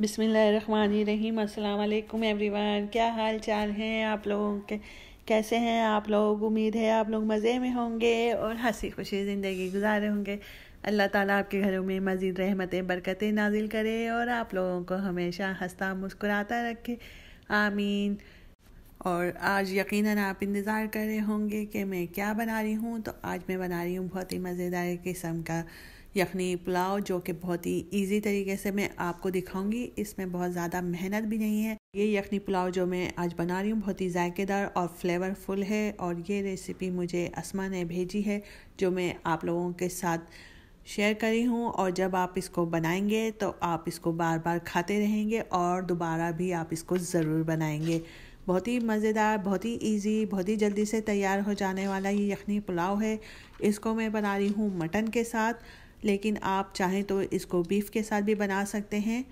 बिसमीम् अल्लाम एवरीवन क्या हाल चाल हैं आप लोगों के कैसे हैं आप लोग उम्मीद है आप लोग मज़े में होंगे और हंसी खुशी ज़िंदगी गुजारे होंगे अल्लाह ताला आपके घरों में मज़ीद रहमतें बरकतें नाजिल करे और आप लोगों को हमेशा हंसता मुस्कुराता रखे आमीन और आज यकीनन आप इंतज़ार कर रहे होंगे कि मैं क्या बना रही हूँ तो आज मैं बना रही हूँ बहुत ही मज़ेदार किस्म का यखनी पुलाव जो कि बहुत ही इजी तरीके से मैं आपको दिखाऊंगी इसमें बहुत ज़्यादा मेहनत भी नहीं है ये यखनी पुलाव जो मैं आज बना रही हूँ बहुत ही जायकेदार और फ्लेवरफुल है और ये रेसिपी मुझे असमा ने भेजी है जो मैं आप लोगों के साथ शेयर करी हूँ और जब आप इसको बनाएंगे तो आप इसको बार बार खाते रहेंगे और दोबारा भी आप इसको ज़रूर बनाएंगे बहुत ही मज़ेदार बहुत ही इजी बहुत ही जल्दी से तैयार हो जाने वाला ये यखनी पुलाव है इसको मैं बना रही हूँ मटन के साथ लेकिन आप चाहें तो इसको बीफ के साथ भी बना सकते हैं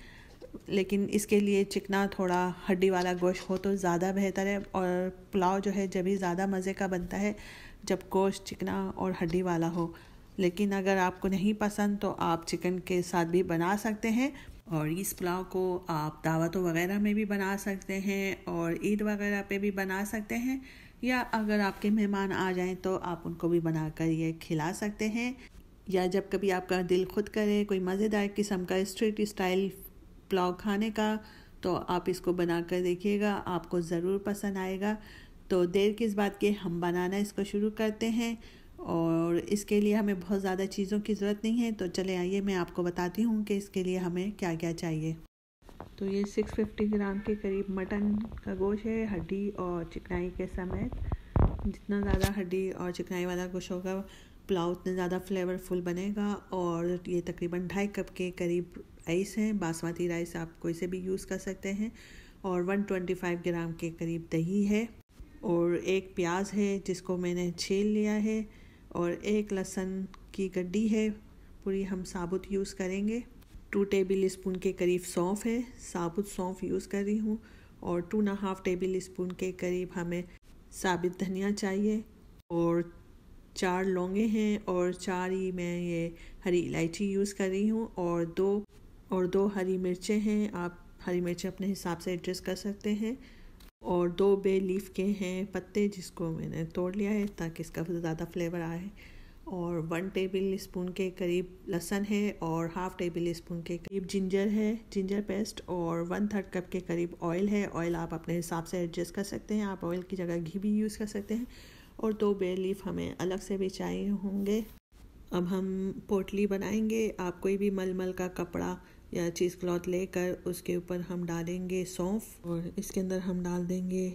लेकिन इसके लिए चिकना थोड़ा हड्डी वाला गोश्त हो तो ज़्यादा बेहतर है और पुलाव जो है जब भी ज़्यादा मज़े का बनता है जब गोश्त चिकना और हड्डी वाला हो लेकिन अगर आपको नहीं पसंद तो आप चिकन के साथ भी बना सकते हैं और इस पुलाव को आप दावतों वगैरह में भी बना सकते हैं और ईद वगैरह पे भी बना सकते हैं या अगर आपके मेहमान आ जाएं तो आप उनको भी बनाकर ये खिला सकते हैं या जब कभी आपका दिल खुद करे कोई मज़ेदार किस्म का स्ट्रीट स्टाइल पुलाव खाने का तो आप इसको बना कर देखिएगा आपको ज़रूर पसंद आएगा तो देर किस बात के हम बनाना इसको शुरू करते हैं और इसके लिए हमें बहुत ज़्यादा चीज़ों की ज़रूरत नहीं है तो चले आइए मैं आपको बताती हूँ कि इसके लिए हमें क्या क्या चाहिए तो ये 650 ग्राम के करीब मटन का गोश है हड्डी और चिकनाई के समेत जितना ज़्यादा हड्डी और चिकनाई वाला गोश होगा पुलाव उतना ज़्यादा फ्लेवरफुल बनेगा और ये तकरीबन ढाई कप के करीब राइस हैं बासमती राइस आप कोई से भी यूज़ कर सकते हैं और 125 ग्राम के करीब दही है और एक प्याज है जिसको मैंने छील लिया है और एक लहसन की गड्डी है पूरी हम साबुत यूज़ करेंगे टू टेबल स्पून के करीब सौंफ है साबुत सौंफ यूज़ कर रही हूँ और two and half tablespoon के करीब हमें साबित धनिया चाहिए और चार लौंगे हैं और चार ही मैं ये हरी इलायची यूज़ कर रही हूँ और दो और दो हरी मिर्चें हैं आप हरी मिर्चें अपने हिसाब से एडजस्ट कर सकते हैं और दो बे लीफ के हैं पत्ते जिसको मैंने तोड़ लिया है ताकि इसका ज़्यादा फ्लेवर आए और वन टेबल स्पून के करीब लहसन है और हाफ़ टेबल स्पून के करीब जिंजर है जिंजर पेस्ट और वन थर्ड कप के करीब ऑयल है ऑयल आप अपने हिसाब से एडजस्ट कर सकते हैं आप ऑयल की जगह घी भी यूज़ कर सकते हैं और दो बे लीफ हमें अलग से भी चाहिए होंगे अब हम पोटली बनाएंगे आप कोई भी मलमल का कपड़ा या चीज़ क्लॉथ लेकर उसके ऊपर हम डालेंगे सौंफ और इसके अंदर हम डाल देंगे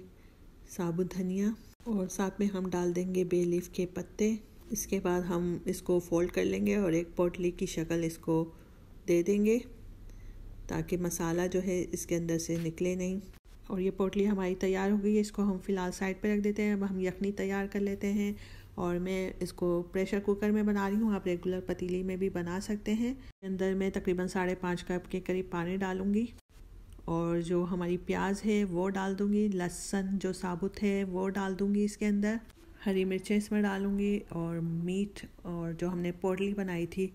साबुत धनिया और साथ में हम डाल देंगे बे लीफ के पत्ते इसके बाद हम इसको फोल्ड कर लेंगे और एक पोटली की शक्ल इसको दे देंगे ताकि मसाला जो है इसके अंदर से निकले नहीं और ये पोटली हमारी तैयार हो गई है इसको हम फिलहाल साइड पर रख देते हैं अब हम यखनी तैयार कर लेते हैं और मैं इसको प्रेशर कुकर में बना रही हूँ आप रेगुलर पतीली में भी बना सकते हैं अंदर मैं तकरीबन साढ़े पाँच कप के करीब पानी डालूँगी और जो हमारी प्याज है वो डाल दूँगी लहसुन जो साबुत है वो डाल दूँगी इसके अंदर हरी मिर्चें इसमें डालूँगी और मीट और जो हमने पोटली बनाई थी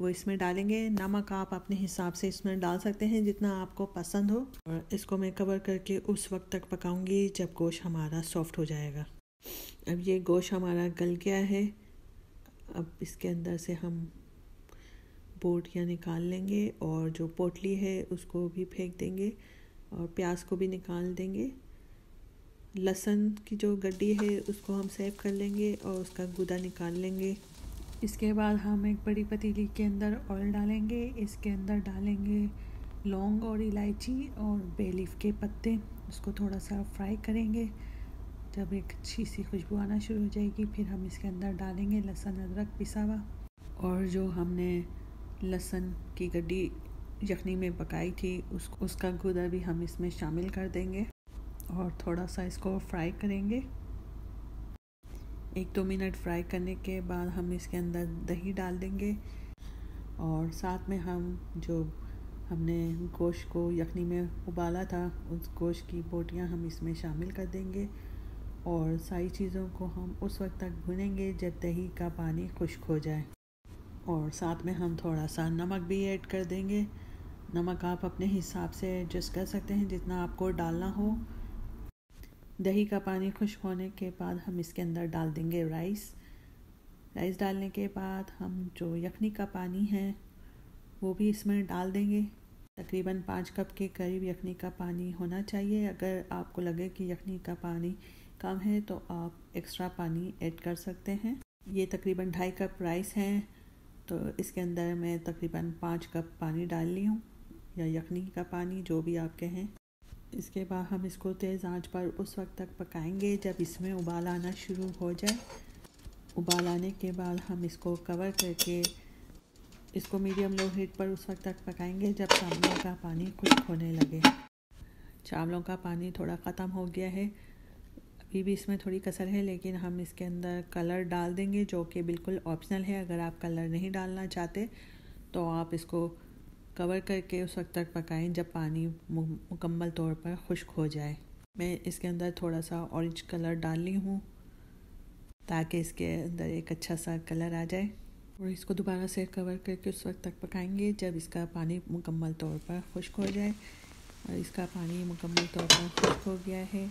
वो इसमें डालेंगे नमक आप अपने हिसाब से इसमें डाल सकते हैं जितना आपको पसंद हो और इसको मैं कवर करके उस वक्त तक पकाऊंगी जब गोश हमारा सॉफ्ट हो जाएगा अब ये गोश हमारा गल गया है अब इसके अंदर से हम बोटियाँ निकाल लेंगे और जो पोटली है उसको भी फेंक देंगे और प्याज को भी निकाल देंगे लहसन की जो गड्डी है उसको हम सेव कर लेंगे और उसका गुदा निकाल लेंगे इसके बाद हम एक बड़ी पतीली के अंदर ऑयल डालेंगे इसके अंदर डालेंगे लौंग और इलायची और बेलीफ के पत्ते उसको थोड़ा सा फ्राई करेंगे जब एक अच्छी सी खुशबू आना शुरू हो जाएगी फिर हम इसके अंदर डालेंगे लहसुन अदरक पिसा हुआ और जो हमने लहसुन की गड्डी यखनी में पकाई थी उस उसका गुदा भी हम इसमें शामिल कर देंगे और थोड़ा सा इसको फ्राई करेंगे एक दो मिनट फ्राई करने के बाद हम इसके अंदर दही डाल देंगे और साथ में हम जो हमने गोश्त को यखनी में उबाला था उस गोश्त की बोटियाँ हम इसमें शामिल कर देंगे और सारी चीज़ों को हम उस वक्त तक भुनेंगे जब दही का पानी खुश्क हो जाए और साथ में हम थोड़ा सा नमक भी ऐड कर देंगे नमक आप अपने हिसाब से एडजस्ट कर सकते हैं जितना आपको डालना हो दही का पानी खुश होने के बाद हम इसके अंदर डाल देंगे राइस राइस डालने के बाद हम जो यखनी का पानी है वो भी इसमें डाल देंगे तकरीबन पाँच कप के करीब यखनी का पानी होना चाहिए अगर आपको लगे कि यखनी का पानी कम है तो आप एक्स्ट्रा पानी ऐड कर सकते हैं ये तकरीबन ढाई कप राइस हैं तो इसके अंदर मैं तकरीबन पाँच कप पानी डाल ली हूँ या यखनी का पानी जो भी आपके हैं इसके बाद हम इसको तेज़ आंच पर उस वक्त तक पकाएंगे जब इसमें उबाल आना शुरू हो जाए उबाल आने के बाद हम इसको कवर करके इसको मीडियम लो हीट पर उस वक्त तक पकाएंगे जब चावलों का पानी खुश होने लगे चावलों का पानी थोड़ा ख़त्म हो गया है अभी भी इसमें थोड़ी कसर है लेकिन हम इसके अंदर कलर डाल देंगे जो कि बिल्कुल ऑप्शनल है अगर आप कलर नहीं डालना चाहते तो आप इसको कवर करके उस वक्त तक पकाएं जब पानी मुकम्मल तौर पर खुश्क हो जाए मैं इसके अंदर थोड़ा सा ऑरेंज कलर डाल ली हूँ ताकि इसके अंदर एक अच्छा सा कलर आ जाए और इसको दोबारा से कवर करके उस वक्त तक पकाएंगे जब इसका पानी मुकम्मल तौर पर खुश्क हो जाए और इसका पानी मुकम्मल तौर पर खुश्क हो गया है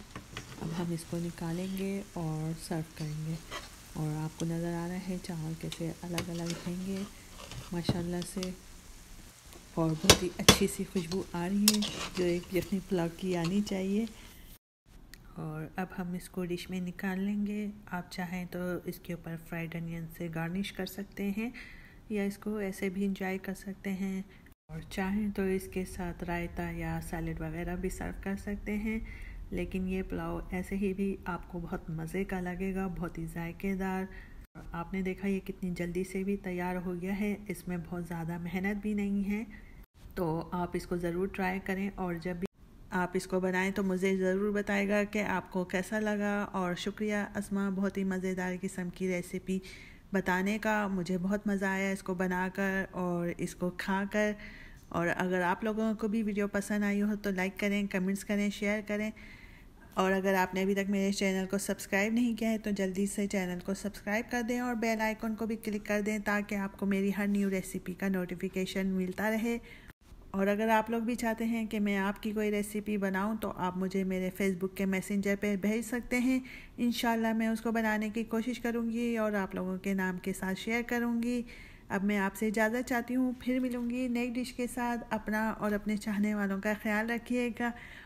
अब हम इसको निकालेंगे और सर्व करेंगे और आपको नज़र आ रहा है चावल कैसे अलग अलग रहेंगे माशाल्लाह से और बहुत ही अच्छी सी खुशबू आ रही है जो एक यखनी पुलाव की आनी चाहिए और अब हम इसको डिश में निकाल लेंगे आप चाहें तो इसके ऊपर फ्राइड अनियन से गार्निश कर सकते हैं या इसको ऐसे भी इंजॉय कर सकते हैं और चाहें तो इसके साथ रायता या सैलड वगैरह भी सर्व कर सकते हैं लेकिन ये पुलाव ऐसे ही भी आपको बहुत मज़े का लगेगा बहुत ही जायकेदार आपने देखा ये कितनी जल्दी से भी तैयार हो गया है इसमें बहुत ज़्यादा मेहनत भी नहीं है तो आप इसको ज़रूर ट्राई करें और जब भी आप इसको बनाएं तो मुझे ज़रूर बताएगा कि आपको कैसा लगा और शुक्रिया असमा बहुत ही मज़ेदार किस्म की रेसिपी बताने का मुझे बहुत मज़ा आया इसको बनाकर और इसको खाकर और अगर आप लोगों को भी वीडियो पसंद आई हो तो लाइक करें कमेंट्स करें शेयर करें और अगर आपने अभी तक मेरे चैनल को सब्सक्राइब नहीं किया है तो जल्दी से चैनल को सब्सक्राइब कर दें और बेल आइकन को भी क्लिक कर दें ताकि आपको मेरी हर न्यू रेसिपी का नोटिफिकेशन मिलता रहे और अगर आप लोग भी चाहते हैं कि मैं आपकी कोई रेसिपी बनाऊं तो आप मुझे मेरे फेसबुक के मैसेंजर पर भेज सकते हैं इन मैं उसको बनाने की कोशिश करूँगी और आप लोगों के नाम के साथ शेयर करूँगी अब मैं आपसे इजाज़त चाहती हूँ फिर मिलूँगी नई डिश के साथ अपना और अपने चाहने वालों का ख्याल रखिएगा